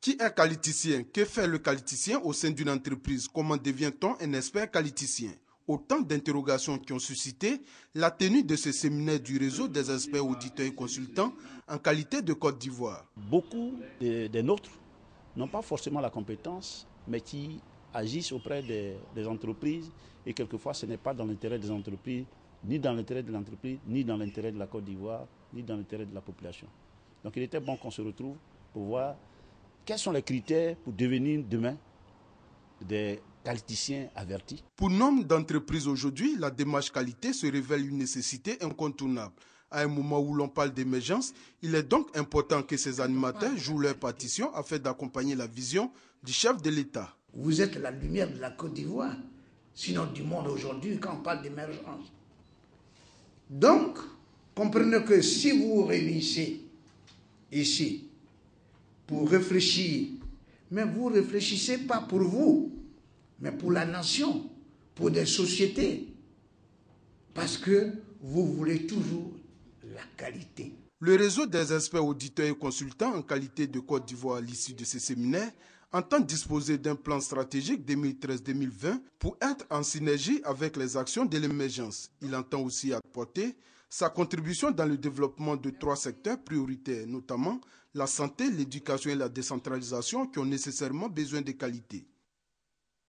Qui est qualiticien Que fait le qualiticien au sein d'une entreprise Comment devient-on un expert qualiticien Autant d'interrogations qui ont suscité la tenue de ce séminaire du réseau des experts auditeurs et consultants en qualité de Côte d'Ivoire. Beaucoup des de nôtres n'ont pas forcément la compétence, mais qui agissent auprès des entreprises et quelquefois ce n'est pas dans l'intérêt des entreprises, ni dans l'intérêt de l'entreprise, ni dans l'intérêt de la Côte d'Ivoire, ni dans l'intérêt de la population. Donc il était bon qu'on se retrouve pour voir quels sont les critères pour devenir demain des qualiticiens avertis Pour nombre d'entreprises aujourd'hui, la démarche qualité se révèle une nécessité incontournable. À un moment où l'on parle d'émergence, il est donc important que ces animateurs jouent leur partition afin d'accompagner la vision du chef de l'État. Vous êtes la lumière de la Côte d'Ivoire, sinon du monde aujourd'hui quand on parle d'émergence. Donc, comprenez que si vous vous réunissez ici pour réfléchir. Mais vous réfléchissez pas pour vous, mais pour la nation, pour des sociétés. Parce que vous voulez toujours la qualité. Le réseau des experts auditeurs et consultants en qualité de Côte d'Ivoire à l'issue de ces séminaires entend disposer d'un plan stratégique 2013-2020 pour être en synergie avec les actions de l'émergence. Il entend aussi à apporté sa contribution dans le développement de trois secteurs prioritaires, notamment la santé, l'éducation et la décentralisation qui ont nécessairement besoin de qualité.